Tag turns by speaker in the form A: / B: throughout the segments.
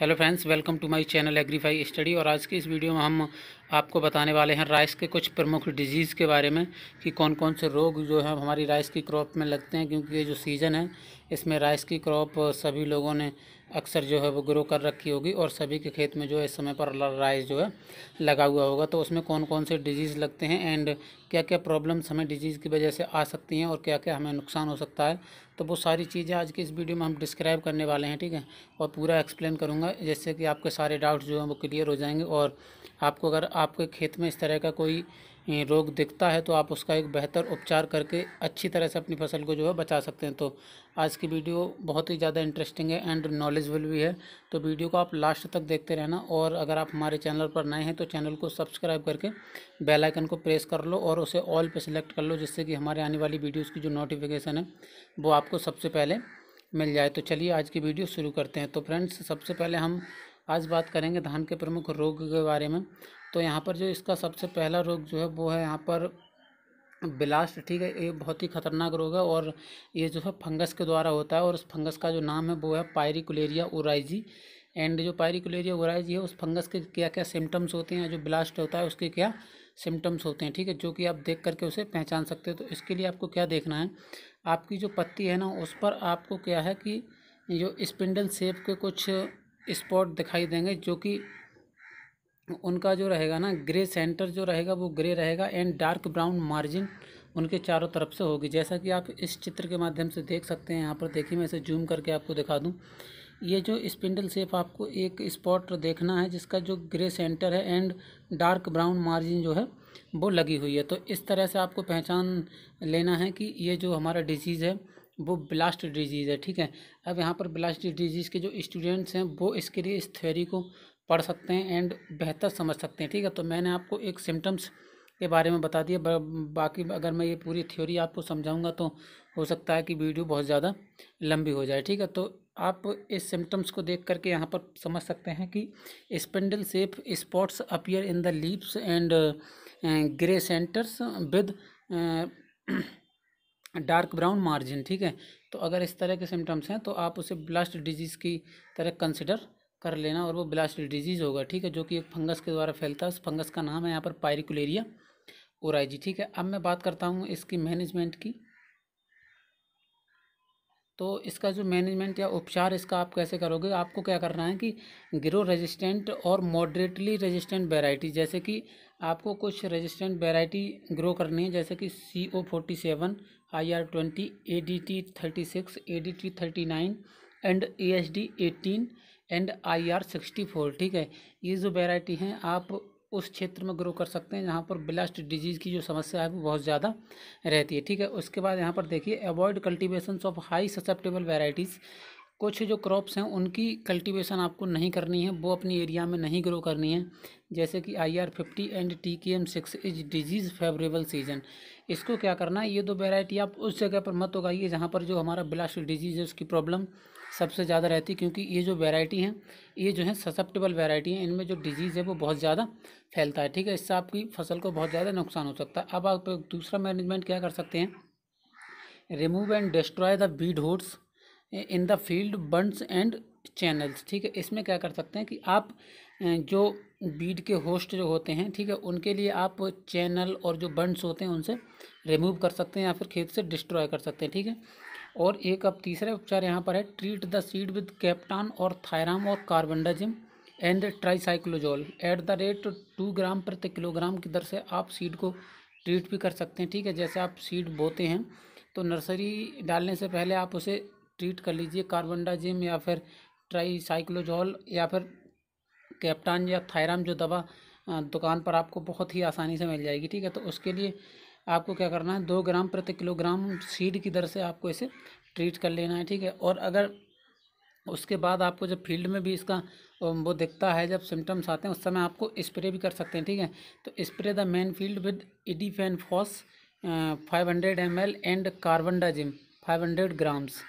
A: hello friends welcome to my channel Agrify study और आज के इस वीडियो में हम आपको बताने वाले हैं राइस के कुछ प्रमुख डिजीज़ के बारे में कि कौन कौन से रोग जो है हमारी राइस की क्रॉप में लगते हैं क्योंकि ये जो सीज़न है इसमें राइस की क्रॉप सभी लोगों ने अक्सर जो है वो ग्रो कर रखी होगी और सभी के खेत में जो है समय पर राइस जो है लगा हुआ होगा तो उसमें कौन कौन से डिजीज़ लगते हैं एंड क्या क्या प्रॉब्लम्स हमें डिजीज़ की वजह से आ सकती हैं और क्या क्या हमें नुकसान हो सकता है तो वो सारी चीज़ें आज की इस वीडियो में हम डिस्क्राइब करने वाले हैं ठीक है और पूरा एक्सप्लेन करूँगा जिससे कि आपके सारे डाउट्स जो हैं वो क्लियर हो जाएंगे और आपको अगर आपके खेत में इस तरह का कोई रोग दिखता है तो आप उसका एक बेहतर उपचार करके अच्छी तरह से अपनी फसल को जो है बचा सकते हैं तो आज की वीडियो बहुत ही ज़्यादा इंटरेस्टिंग है एंड नॉलेजफुल भी है तो वीडियो को आप लास्ट तक देखते रहना और अगर आप हमारे चैनल पर नए हैं तो चैनल को सब्सक्राइब करके बेल आइकन को प्रेस कर लो और उसे ऑल पे सिलेक्ट कर लो जिससे कि हमारे आने वाली वीडियोज़ की जो नोटिफिकेशन है वो आपको सबसे पहले मिल जाए तो चलिए आज की वीडियो शुरू करते हैं तो फ्रेंड्स सबसे पहले हम आज बात करेंगे धान के प्रमुख रोग के बारे में तो यहाँ पर जो इसका सबसे पहला रोग जो है वो है यहाँ पर ब्लास्ट ठीक है ये बहुत ही खतरनाक रोग है और ये जो है फंगस के द्वारा होता है और उस फंगस का जो नाम है वो है पायरिकुलेरिया ओराइजी एंड जो पायरिकुलेरिया ओराइजी है उस फंगस के क्या क्या सिम्टम्स होते हैं जो ब्लास्ट होता है उसके क्या सिम्टम्स होते हैं ठीक है जो कि आप देख करके उसे पहचान सकते हो तो इसके लिए आपको क्या देखना है आपकी जो पत्ती है ना उस पर आपको क्या है कि जो स्पिंडल सेप के कुछ स्पॉट दिखाई देंगे जो कि उनका जो रहेगा ना ग्रे सेंटर जो रहेगा वो ग्रे रहेगा एंड डार्क ब्राउन मार्जिन उनके चारों तरफ से होगी जैसा कि आप इस चित्र के माध्यम से देख सकते हैं यहाँ पर देखिए मैं इसे जूम करके आपको दिखा दूँ ये जो स्पिंडल सेप आपको एक स्पॉट देखना है जिसका जो ग्रे सेंटर है एंड डार्क ब्राउन मार्जिन जो है वो लगी हुई है तो इस तरह से आपको पहचान लेना है कि ये जो हमारा डिजीज़ है वो ब्लास्ट डिजीज़ है ठीक है अब यहाँ पर ब्लास्ट डिजीज़ के जो स्टूडेंट्स हैं वो इसके लिए इस थ्योरी को पढ़ सकते हैं एंड बेहतर समझ सकते हैं ठीक है तो मैंने आपको एक सिम्टम्स के बारे में बता दिया बाकी अगर मैं ये पूरी थ्योरी आपको समझाऊंगा तो हो सकता है कि वीडियो बहुत ज़्यादा लंबी हो जाए ठीक है तो आप इस सिम्टम्स को देख करके यहाँ पर समझ सकते हैं कि spindle shape spots appear in the leaves and grey centres with dark brown margin ठीक है तो अगर इस तरह के सिम्टम्स हैं तो आप उसे ब्लास्ट डिजीज़ की तरह कंसिडर कर लेना और वो ब्लास्ट डिजीज़ होगा ठीक है जो कि एक फंगस के द्वारा फैलता है उस फंगस का नाम है यहाँ पर पायरिकुलेरिया ओराइजी ठीक है अब मैं बात करता हूँ इसकी मैनेजमेंट की तो इसका जो मैनेजमेंट या उपचार इसका आप कैसे करोगे आपको क्या करना है कि ग्रो रेजिस्टेंट और मॉडरेटली रेजिस्टेंट वेराइटी जैसे कि आपको कुछ रेजिस्टेंट वेराइटी ग्रो करनी है जैसे कि C O forty seven I R twenty A D T thirty six A D T thirty nine and A H D eighteen and I R sixty four ठीक है ये जो वेराइटी हैं आप उस क्षेत्र में ग्रो कर सकते हैं जहाँ पर ब्लास्ट डिजीज़ की जो समस्या है वो बहुत ज़्यादा रहती है ठीक है उसके बाद यहाँ पर देखिए avoid cultivation of high susceptible varieties कुछ जो क्रॉप्स हैं उनकी कल्टिवेशन आपको नहीं करनी है वो अपनी एरिया में नहीं ग्रो करनी है जैसे कि I R fifty and T K M six is disease favourable season इसको क्या करना है ये दो वेराइटी आप उस जगह पर मत उगाइए जहाँ पर जो हमारा ब्लास्ट डिजीज़ है उसकी प्रॉब्लम सबसे ज़्यादा रहती है क्योंकि ये जो वैरायटी हैं ये जो है ससेप्टेबल वैरायटी हैं इनमें जो डिजीज़ है वो बहुत ज़्यादा फैलता है ठीक है इससे आपकी फसल को बहुत ज़्यादा नुकसान हो सकता है अब आप दूसरा मैनेजमेंट क्या कर सकते हैं remove and destroy the weed hosts in the field bunds and channels ठीक है इसमें क्या कर सकते हैं कि आप जो बीड के होस्ट जो होते हैं ठीक है उनके लिए आप चैनल और जो बंड्स होते हैं उनसे रिमूव कर सकते हैं या फिर खेत से डिस्ट्रॉय कर सकते हैं ठीक है और एक अब तीसरा उपचार यहाँ पर है treat the seed with captan और थायराम और carbendazim and tricyclazole at the rate two gram प्रति किलोग्राम की दर से आप सीड को ट्रीट भी कर सकते हैं ठीक है जैसे आप सीड बोते हैं तो नर्सरी डालने से पहले आप उसे ट्रीट कर लीजिए कार्बनडाजिम या फिर ट्राईसाइक्लोजोल या फिर कैप्टान या थायराम जो दवा दुकान पर आपको बहुत ही आसानी से मिल जाएगी ठीक है तो उसके लिए आपको क्या करना है दो ग्राम प्रति किलोग्राम सीड की दर से आपको इसे ट्रीट कर लेना है ठीक है और अगर उसके बाद आपको जब फील्ड में भी इसका वो दिखता है जब सिम्टम्स आते हैं उस समय आपको स्प्रे भी कर सकते हैं ठीक है तो spray the main field with edifenphos five hundred M L and carbendazim five hundred grams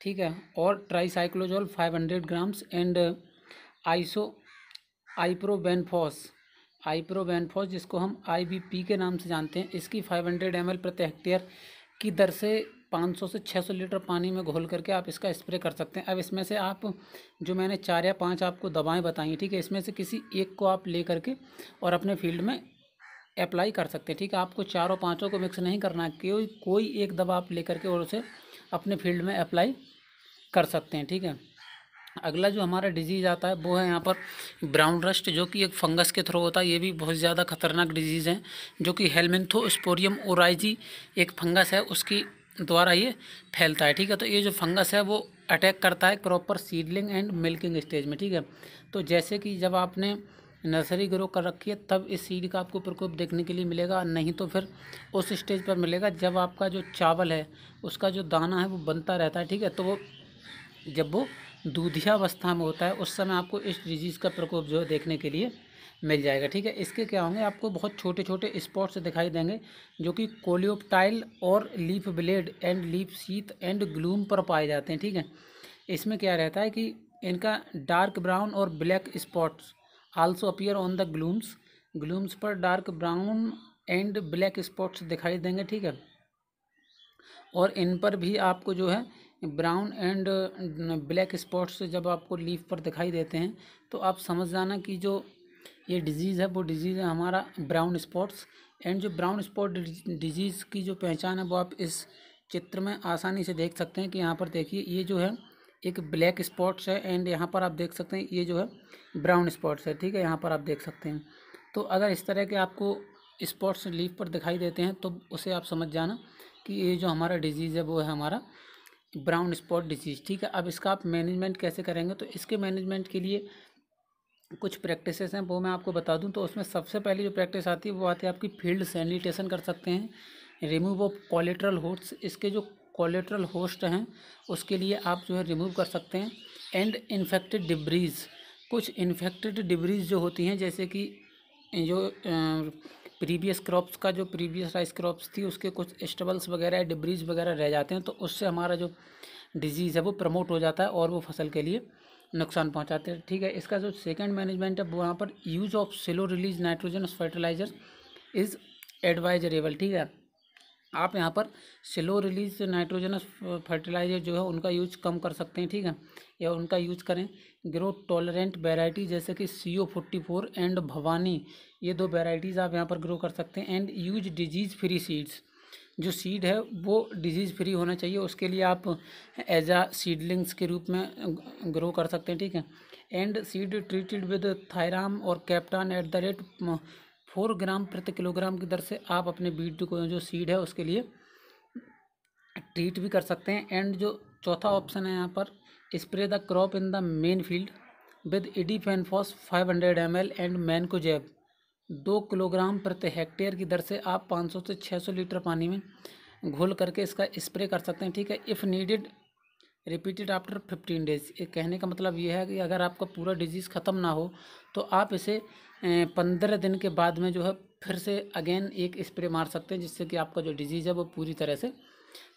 A: ठीक है और tricyclazole five hundred grams and iso iprobenfos ipro iprobenfos जिसको हम आईबीपी के नाम से जानते हैं इसकी 500 हंड्रेड प्रति हेक्टेयर की दर से 500 से 600 लीटर पानी में घोल करके आप इसका स्प्रे कर सकते हैं अब इसमें से आप जो मैंने चार या पांच आपको दवाएं बताई ठीक है इसमें से किसी एक को आप ले करके और अपने फील्ड में अप्लाई कर सकते हैं ठीक है आपको चारों पाँचों को मिक्स नहीं करना कोई कोई एक दवा आप ले करके और उसे अपने फील्ड में अप्लाई कर सकते हैं ठीक है अगला जो हमारा डिजीज़ आता है वो है यहाँ पर ब्राउन रस्ट जो कि एक फंगस के थ्रू होता है ये भी बहुत ज़्यादा खतरनाक डिजीज़ है जो कि स्पोरियम ओराइजी एक फंगस है उसकी द्वारा ये फैलता है ठीक है तो ये जो फंगस है वो अटैक करता है proper seedling and milking stage में ठीक है तो जैसे कि जब आपने नर्सरी ग्रो कर रखी है तब इस सीड का आपको प्रकोप देखने के लिए मिलेगा नहीं तो फिर उस स्टेज पर मिलेगा जब आपका जो चावल है उसका जो दाना है वो बनता रहता है ठीक है तो वो जब वो दूधियावस्था में होता है उस समय आपको इस डिजीज़ का प्रकोप जो है देखने के लिए मिल जाएगा ठीक है इसके क्या होंगे आपको बहुत छोटे छोटे स्पॉट्स दिखाई देंगे जो कि कोलियोपटाइल और leaf blade and leaf sheath and glume पर पाए जाते हैं ठीक है इसमें क्या रहता है कि इनका डार्क ब्राउन और black spots also appear on the glumes glumes पर dark brown and black spots दिखाई देंगे ठीक है और इन पर भी आपको जो है ब्राउन एंड ब्लैक स्पॉट्स जब आपको लीफ पर दिखाई देते हैं तो आप समझ जाना कि जो ये डिजीज़ है वो डिजीज़ है हमारा ब्राउन स्पॉट्स एंड जो ब्राउन स्पॉट डिजीज़ की जो पहचान है वो आप इस चित्र में आसानी से देख सकते हैं कि यहाँ पर देखिए ये जो है एक ब्लैक स्पॉट्स है एंड यहाँ पर आप देख सकते हैं ये जो है ब्राउन स्पॉट्स है ठीक है यहाँ पर आप देख सकते हैं तो अगर इस तरह के आपको स्पॉट्स लीफ पर दिखाई देते हैं तो उसे आप समझ जाना कि ये जो हमारा डिजीज़ है वो है हमारा ब्राउन स्पॉट डिजीज़ ठीक है अब इसका आप मैनेजमेंट कैसे करेंगे तो इसके मैनेजमेंट के लिए कुछ प्रैक्टिसेस हैं वो मैं आपको बता दूं तो उसमें सबसे पहली जो प्रैक्टिस आती है वो आती है आपकी फील्ड सैनिटेशन कर सकते हैं रिमूव ऑफ कोलेट्रल होस्ट इसके जो कोलेट्रल होस्ट हैं उसके लिए आप जो है रिमूव कर सकते हैं एंड इन्फेक्टेड डिब्रीज कुछ इन्फेक्टेड डिब्रीज जो होती हैं जैसे कि जो प्रीवियस क्रॉप्स का जो प्रीवियस राइस क्रॉप्स थी उसके कुछ स्टबल्स वगैरह डिब्रीज वगैरह रह जाते हैं तो उससे हमारा जो डिजीज़ है वो प्रमोट हो जाता है और वो फसल के लिए नुकसान पहुंचाते हैं ठीक है इसका जो सेकंड मैनेजमेंट है वहाँ पर use of slow release nitrogen fertiliser is advisable ठीक है आप यहाँ पर स्लो रिलीज नाइट्रोजनस फर्टिलाइजर जो है उनका यूज कम कर सकते हैं ठीक है या उनका यूज करें ग्रो टॉलरेंट वेराइटी जैसे कि C O forty four and Bhavani ये दो वेराइटीज़ आप यहाँ पर ग्रो कर सकते हैं and use disease free seeds जो सीड है वो डिजीज़ फ्री होना चाहिए उसके लिए आप एज आ सीडलिंग्स के रूप में ग्रो कर सकते हैं ठीक है and seed treated with thiram और captan at the rate four gram प्रति किलोग्राम की दर से आप अपने बीट को जो सीड है उसके लिए ट्रीट भी कर सकते हैं एंड जो चौथा ऑप्शन है यहाँ पर spray the crop in the main field with edifenphos five hundred M L and को जैब दो किलोग्राम प्रति हेक्टेयर की दर से आप पाँच सौ से छः सौ लीटर पानी में घोल करके इसका स्प्रे कर सकते हैं ठीक है if needed repeated after fifteen days कहने का मतलब ये है कि अगर आपका पूरा डिजीज़ ख़त्म ना हो तो आप इसे पंद्रह दिन के बाद में जो है फिर से अगेन एक स्प्रे मार सकते हैं जिससे कि आपका जो डिजीज़ है वो पूरी तरह से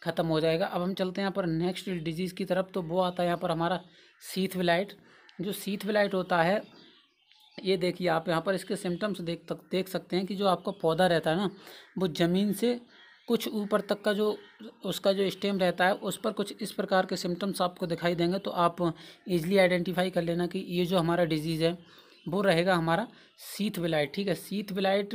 A: ख़त्म हो जाएगा अब हम चलते हैं यहाँ पर नेक्स्ट डिजीज़ की तरफ तो वो आता है यहाँ पर हमारा सीथ विलाइट जो सीथ विलाइट होता है ये देखिए आप यहाँ पर इसके सिम्टम्स देख तक देख सकते हैं कि जो आपका पौधा रहता है ना वो ज़मीन से कुछ ऊपर तक का जो उसका जो स्टेम रहता है उस पर कुछ इस प्रकार के सिम्टम्स आपको दिखाई देंगे तो आप इजीली आइडेंटिफाई कर लेना कि ये जो हमारा डिजीज़ है वो रहेगा हमारा सीथ विलाइट ठीक है सीथ विलाइट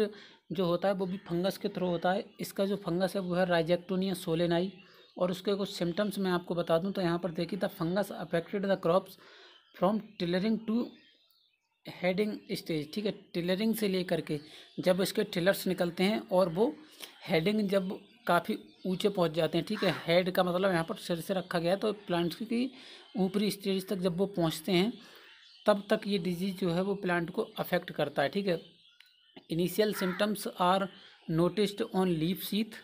A: जो होता है वो भी फंगस के थ्रू होता है इसका जो फंगस है वो है राइजेक्टोनिया सोलेनाई और उसके कुछ सिम्टम्स मैं आपको बता दूं तो यहाँ पर देखिए the fungus affected the crops from tillering to heading stage ठीक है टिलरिंग से लेकर के जब इसके टिलर्स निकलते हैं और वो हेडिंग जब काफ़ी ऊंचे पहुंच जाते हैं ठीक है हेड का मतलब यहाँ पर सिर से रखा गया है तो प्लांट्स की ऊपरी स्टेज तक जब वो पहुँचते हैं तब तक ये डिजीज़ जो है वो प्लांट को अफेक्ट करता है ठीक है initial symptoms are noticed on leaf sheath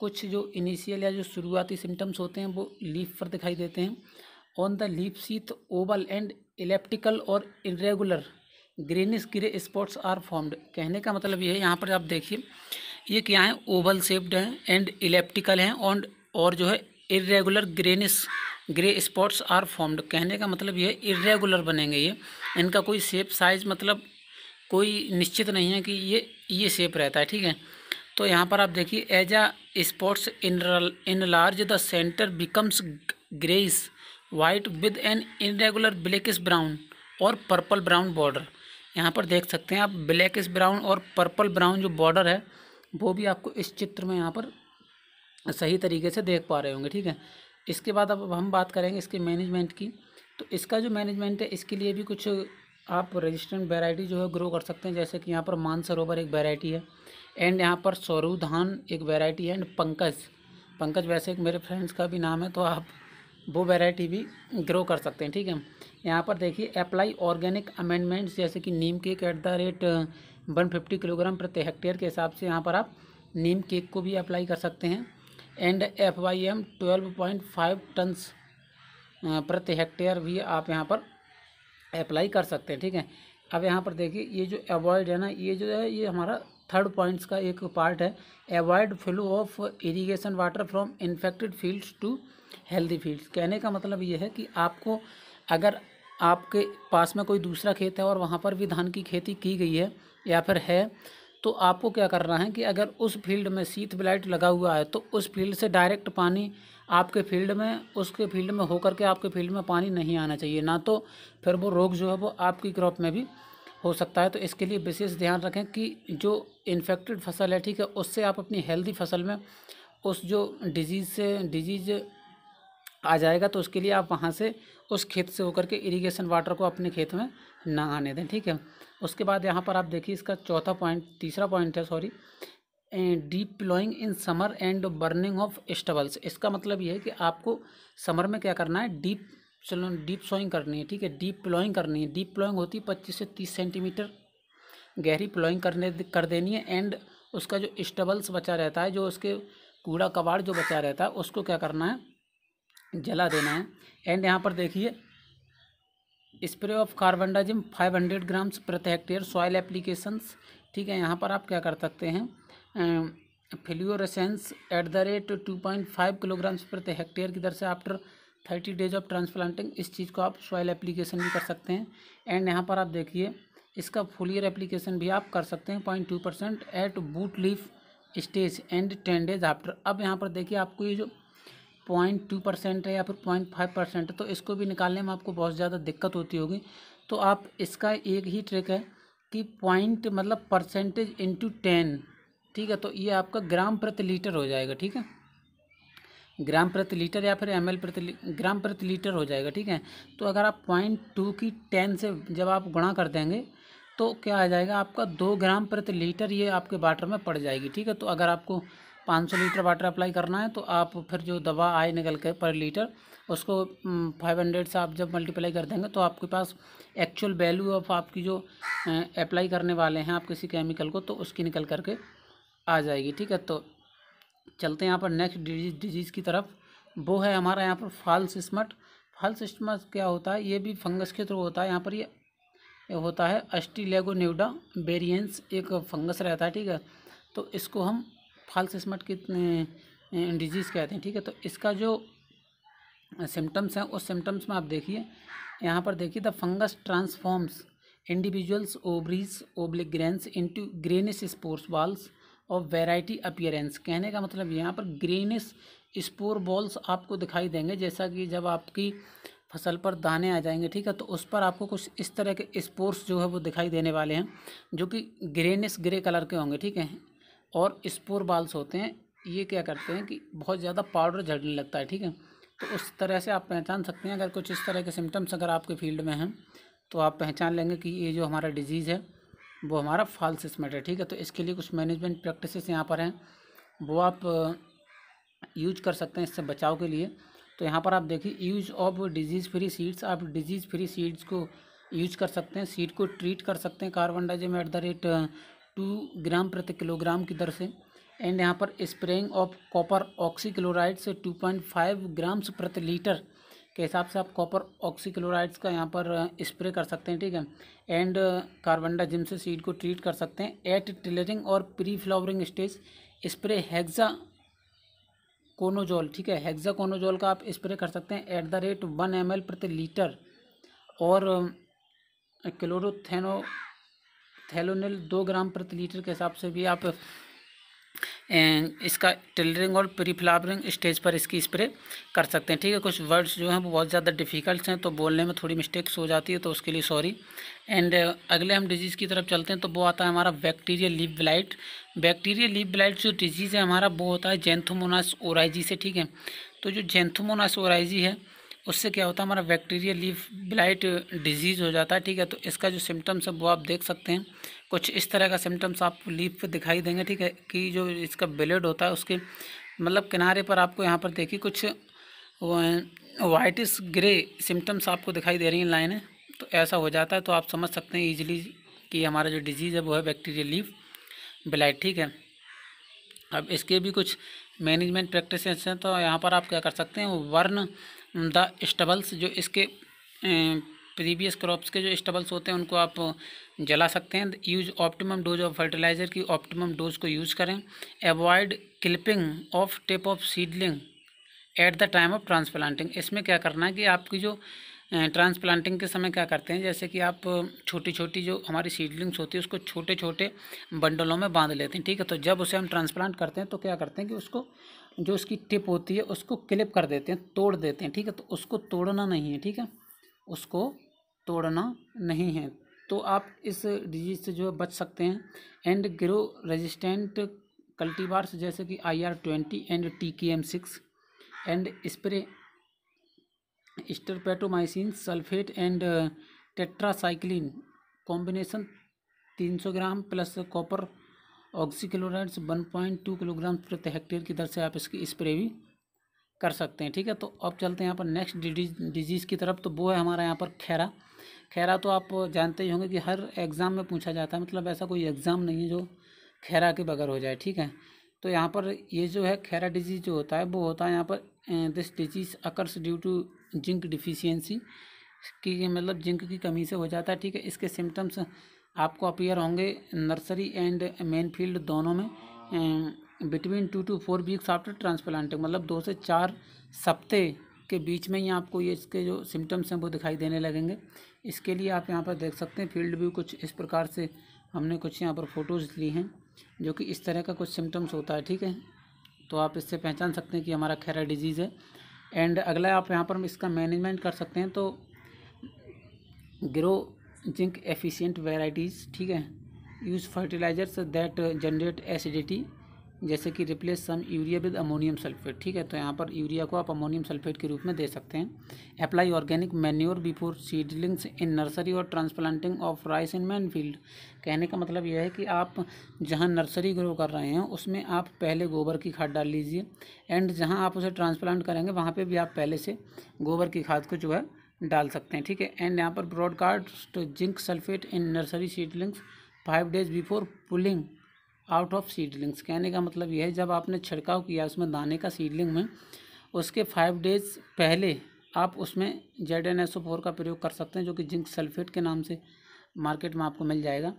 A: कुछ जो इनिशियल या जो शुरुआती सिम्टम्स होते हैं वो लीफ पर दिखाई देते हैं on the leaf sheath oval and elliptical और irregular greenish grey spots are formed कहने का मतलब ये है यहाँ पर आप देखिए ये क्या है ओवल शेप्ड हैं एंड इलेप्टिकल हैं और और जो है irregular greenish grey spots are formed कहने का मतलब ये इरेगुलर बनेंगे ये इनका कोई शेप साइज मतलब कोई निश्चित नहीं है कि ये ये शेप रहता है ठीक है तो यहाँ पर आप देखिए as a spots in enlarge the centre becomes greyish white with an irregular blackish brown और पर्पल ब्राउन बॉर्डर यहाँ पर देख सकते हैं आप ब्लैकिस ब्राउन और पर्पल ब्राउन जो बॉर्डर है वो भी आपको इस चित्र में यहाँ पर सही तरीके से देख पा रहे होंगे ठीक है इसके बाद अब हम बात करेंगे इसके मैनेजमेंट की तो इसका जो मैनेजमेंट है इसके लिए भी कुछ आप रजिस्टेंट वेराइटी जो है ग्रो कर सकते हैं जैसे कि यहाँ पर मानसरोवर एक वेराइटी है एंड यहाँ पर सौरू धान एक वेराइटी है एंड पंकज पंकज वैसे एक मेरे फ्रेंड्स का भी नाम है तो आप वो वेराइटी भी ग्रो कर सकते हैं ठीक है यहाँ पर देखिए अप्लाई ऑर्गेनिक अमेंडमेंट्स जैसे कि neem cake at the rate one fifty kilogram प्रति हेक्टेयर के हिसाब से यहाँ पर आप नीम केक को भी अप्लाई कर सकते हैं and F Y M twelve point five tons प्रति हेक्टेयर भी आप यहाँ पर अप्लाई कर सकते हैं ठीक है अब यहाँ पर देखिए ये जो अवॉइड है ना ये जो है ये हमारा थर्ड पॉइंट्स का एक पार्ट है avoid flow of irrigation water from infected fields to healthy fields कहने का मतलब ये है कि आपको अगर आपके पास में कोई दूसरा खेत है और वहाँ पर भी धान की खेती की गई है या फिर है तो आपको क्या करना है कि अगर उस फील्ड में सीथ ब्लाइट लगा हुआ है तो उस फील्ड से डायरेक्ट पानी आपके फील्ड में उसके फील्ड में होकर के आपके फील्ड में पानी नहीं आना चाहिए ना तो फिर वो रोग जो है वो आपकी क्रॉप में भी हो सकता है तो इसके लिए विशेष ध्यान रखें कि जो इन्फेक्टेड फसल है ठीक है उससे आप अपनी हेल्दी फसल में उस जो डिजीज़ से डिजीज़ आ जाएगा तो उसके लिए आप वहाँ से उस खेत से होकर के इरीगेशन वाटर को अपने खेत में ना आने दें ठीक है उसके बाद यहाँ पर आप देखिए इसका चौथा पॉइंट तीसरा पॉइंट है sorry deep ploughing in summer and burning of stubbles इसका मतलब ये है कि आपको समर में क्या करना है डीप चलो डीप सोइंग करनी है ठीक है डीप प्लोइंग करनी है डीप प्लोइंग होती है पच्चीस से तीस सेंटीमीटर गहरी प्लोइंग करने कर देनी है एंड उसका जो स्टबल्स बचा रहता है जो उसके कूड़ा कबाड़ जो बचा रहता है उसको क्या करना है जला देना है एंड यहाँ पर देखिए spray of carbendazim 500 grams प्रति हेक्टेयर सॉयल एप्लीकेशंस ठीक है यहाँ पर आप क्या कर सकते हैं fluorescens at the rate two point five kilograms प्रति हेक्टेयर की दर से after thirty days of transplanting इस चीज़ को आप सॉयल एप्लीकेशन भी कर सकते हैं एंड यहाँ पर आप देखिए इसका फुल ईयर एप्लीकेशन भी आप कर सकते हैं point two percent at boot leaf stage and ten days after अब यहाँ पर देखिए आपको ये जो पॉइंट टू परसेंट है या फिर पॉइंट फाइव परसेंट है तो इसको भी निकालने में आपको बहुत ज़्यादा दिक्कत होती होगी तो आप इसका एक ही ट्रिक है कि पॉइंट मतलब परसेंटेज इंटू टेन ठीक है तो ये आपका ग्राम प्रति लीटर हो जाएगा ठीक है ग्राम प्रति लीटर या फिर एम एल प्रति ग्राम प्रति लीटर हो जाएगा ठीक है तो अगर आप पॉइंट टू की टेन से जब आप गुणा कर देंगे तो क्या आ जाएगा आपका दो ग्राम प्रति लीटर ये आपके वाटर में पड़ जाएगी ठीक है तो अगर आपको 500 लीटर वाटर अप्लाई करना है तो आप फिर जो दवा आए निकल के पर लीटर उसको 500 से आप जब मल्टीप्लाई कर देंगे तो आपके पास एक्चुअल वैल्यू ऑफ आपकी जो अप्लाई करने वाले हैं आप किसी केमिकल को तो उसकी निकल करके आ जाएगी ठीक है तो चलते हैं यहाँ पर नेक्स्ट डिजीज डिजीज़ की तरफ वो है हमारा यहाँ पर फाल्स स्मट फाल्स स्मट क्या होता है ये भी फंगस के थ्रू होता है यहाँ पर ये होता है अस्टीलेगोनेवडा बेरियंस एक फंगस रहता है ठीक है तो इसको हम फाल्स स्मट कितने डिजीज़ कहते हैं ठीक है तो इसका जो सिम्टम्स हैं उस सिम्टम्स में आप देखिए यहाँ पर देखिए the fungus transforms individuals ovaries of grains into greenish spores balls और वेराइटी अपियरेंस कहने का मतलब यहाँ पर ग्रेनिस स्पोर बॉल्स आपको दिखाई देंगे जैसा कि जब आपकी फसल पर दाने आ जाएंगे ठीक है तो उस पर आपको कुछ इस तरह के स्पोर्स जो है वो दिखाई देने वाले हैं जो कि ग्रेनिस ग्रे कलर के होंगे ठीक है और स्पोर बाल्स होते हैं ये क्या करते हैं कि बहुत ज़्यादा पाउडर झड़ने लगता है ठीक है तो उस तरह से आप पहचान सकते हैं अगर कुछ इस तरह के सिम्टम्स अगर आपके फील्ड में हैं तो आप पहचान लेंगे कि ये जो हमारा डिजीज़ है वो हमारा फॉल्स स्मेट है ठीक है तो इसके लिए कुछ मैनेजमेंट प्रैक्टिसेस यहाँ पर हैं वो आप यूज कर सकते हैं इससे बचाव के लिए तो यहाँ पर आप देखिए use of disease free seeds आप डिजीज़ फ्री सीड्स को यूज कर सकते हैं सीड को ट्रीट कर सकते हैं carbendazim at the rate two gram प्रति किलोग्राम की दर से एंड यहाँ पर स्प्रेइंग ऑफ कॉपर ऑक्सीक्लोराइड्स से टू पॉइंट फाइव ग्राम्स प्रति लीटर के हिसाब से आप कॉपर ऑक्सीक्लोराइड्स का यहाँ पर स्प्रे uh, कर सकते हैं ठीक है एंड कार्बन uh, से सीड को ट्रीट कर सकते हैं एट टिलरिंग और pre flowering stage spray hexaconazole ठीक है हेग्जा कोनोजोल का आप स्प्रे कर सकते हैं at the rate one M प्रति लीटर और क्लोरोथेनो um, थैलोनिल दो ग्राम प्रति लीटर के हिसाब से भी आप इसका टेलरिंग और प्रीफ्लावरिंग स्टेज पर इसकी स्प्रे कर सकते हैं ठीक है कुछ वर्ड्स जो हैं वो बहुत ज़्यादा डिफिकल्ट हैं तो बोलने में थोड़ी मिस्टेक्स हो जाती है तो उसके लिए सॉरी एंड अगले हम डिजीज़ की तरफ चलते हैं तो वो आता है हमारा bacteria leaf blight bacteria leaf blight जो डिजीज़ है हमारा वो होता है जेंथोमोनास ओराइजी से ठीक है तो जो जेंथोमोनास ओराइजी है उससे क्या होता है हमारा बैक्टीरिया लीफ ब्लाइट डिजीज़ हो जाता है ठीक है तो इसका जो सिम्टम्स है वो आप देख सकते हैं कुछ इस तरह का सिम्टम्स आपको लीफ पे दिखाई देंगे ठीक है कि जो इसका ब्लेड होता है उसके मतलब किनारे पर आपको यहाँ पर देखिए कुछ वाइटिस ग्रे सिम्टम्स आपको दिखाई दे रही हैं लाइनें तो ऐसा हो जाता है तो आप समझ सकते हैं ईजिली कि हमारा जो डिजीज़ है वो है बैक्टीरिया लीफ ब्लाइट ठीक है अब इसके भी कुछ मैनेजमेंट प्रैक्टिस हैं तो यहाँ पर आप क्या कर सकते हैं वर्न द स्टबल्स जो इसके प्रीवियस क्रॉप्स के जो स्टबल्स होते हैं उनको आप जला सकते हैं use optimum dose of fertiliser की ऑप्टिमम डोज को यूज़ करें avoid clipping of tip of seedling at the time of transplanting इसमें क्या करना है कि आपकी जो ट्रांसप्लांटिंग के समय क्या करते हैं जैसे कि आप छोटी छोटी जो हमारी सीडलिंग्स होती है उसको छोटे छोटे बंडलों में बांध लेते हैं ठीक है तो जब उसे हम ट्रांसप्लांट करते हैं तो क्या करते हैं कि उसको जो उसकी टिप होती है उसको क्लिप कर देते हैं तोड़ देते हैं ठीक है तो उसको तोड़ना नहीं है ठीक है उसको तोड़ना नहीं है तो आप इस डिजीज से जो है बच सकते हैं एंड ग्रो रेजिस्टेंट कल्टीवार्स जैसे कि I R twenty and T K M six and spray streptomycin sulphate and tetracycline combination तीन सौ gram plus copper oxychlorides one point two kilogram प्रति हेक्टेयर की दर से आप इसकी स्प्रे भी कर सकते हैं ठीक है तो अब चलते हैं यहाँ पर नेक्स्ट डिजीज़ की तरफ तो वो है हमारा यहाँ पर खैरा खैरा तो आप जानते ही होंगे कि हर एग्ज़ाम में पूछा जाता है मतलब ऐसा कोई एग्ज़ाम नहीं है जो खैरा के बगैर हो जाए ठीक है तो यहाँ पर ये जो है खैरा डिजीज़ जो होता है वो होता है यहाँ पर this disease occurs due to zinc deficiency की मतलब जिंक की कमी से हो जाता है ठीक है इसके सिम्टम्स आपको अपीयर होंगे नर्सरी एंड मेन फील्ड दोनों में between two to four weeks after transplanting मतलब दो से चार सप्ते के बीच में ही आपको ये इसके जो सिम्टम्स हैं वो दिखाई देने लगेंगे इसके लिए आप यहाँ पर देख सकते हैं फील्ड व्यू कुछ इस प्रकार से हमने कुछ यहाँ पर फ़ोटोज़ ली हैं जो कि इस तरह का कुछ सिम्टम्स होता है ठीक है तो आप इससे पहचान सकते हैं कि हमारा खैरा डिजीज़ है एंड अगला आप यहाँ पर इसका मैनेजमेंट कर सकते हैं तो ग्रो जिंक एफिशिएंट वेराइटीज़ ठीक है use fertilisers that generate acidity जैसे कि replace some urea with ammonium sulphate ठीक है तो यहाँ पर यूरिया को आप अमोनियम सल्फेट के रूप में दे सकते हैं apply organic manure before seedlings in nursery और transplanting of rice in main field कहने का मतलब यह है कि आप जहाँ नर्सरी ग्रो कर रहे हैं उसमें आप पहले गोबर की खाद डाल लीजिए एंड जहाँ आप उसे ट्रांसप्लांट करेंगे वहाँ पर भी आप पहले से गोबर की खाद को जो है डाल सकते हैं ठीक है एंड यहाँ पर broadcast zinc sulphate in nursery seedlings five days before pulling out of seedlings कहने का मतलब यह है जब आपने छिड़काव किया उसमें दाने का सीडलिंग में उसके फाइव डेज पहले आप उसमें Z N S O four का प्रयोग कर सकते हैं जो कि जिंक सल्फेट के नाम से मार्केट में आपको मिल जाएगा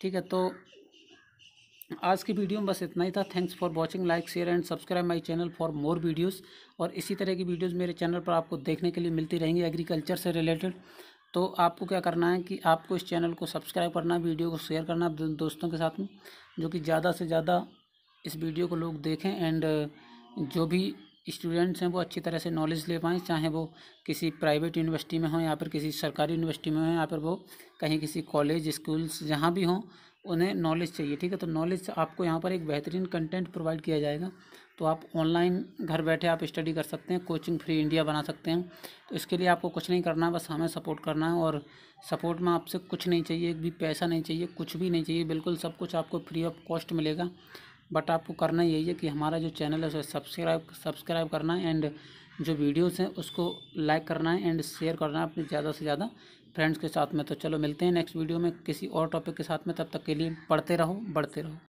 A: ठीक है तो आज की वीडियो में बस इतना ही था thanks for watching like share and subscribe my channel for more videos और इसी तरह की वीडियोज़ मेरे चैनल पर आपको देखने के लिए मिलती रहेंगी एग्रीकल्चर से रिलेटेड तो आपको क्या करना है कि आपको इस चैनल को सब्सक्राइब करना वीडियो को शेयर करना दोस्तों के साथ में जो कि ज़्यादा से ज़्यादा इस वीडियो को लोग देखें एंड uh, जो भी स्टूडेंट्स हैं वो अच्छी तरह से नॉलेज ले पाएँ चाहे वो किसी प्राइवेट यूनिवर्सिटी में हों या फिर किसी सरकारी यूनिवर्सिटी में हों या फिर वो कहीं किसी कॉलेज स्कूल्स जहाँ भी हों उन्हें नॉलेज चाहिए ठीक है तो नॉलेज आपको यहाँ पर एक बेहतरीन कंटेंट प्रोवाइड किया जाएगा तो आप ऑनलाइन घर बैठे आप स्टडी कर सकते हैं कोचिंग फ्री इंडिया बना सकते हैं तो इसके लिए आपको कुछ नहीं करना है बस हमें सपोर्ट करना है और सपोर्ट में आपसे कुछ नहीं चाहिए एक भी पैसा नहीं चाहिए कुछ भी नहीं चाहिए बिल्कुल सब कुछ आपको फ्री ऑफ कॉस्ट मिलेगा बट आपको करना यही है कि हमारा जो चैनल है उसे सब्सक्राइब सब्सक्राइब करना है एंड जो वीडियोस हैं उसको लाइक करना है एंड शेयर करना है अपने ज़्यादा से ज़्यादा फ्रेंड्स के साथ में तो चलो मिलते हैं नेक्स्ट वीडियो में किसी और टॉपिक के साथ में तब तक के लिए पढ़ते रहो बढ़ते रहो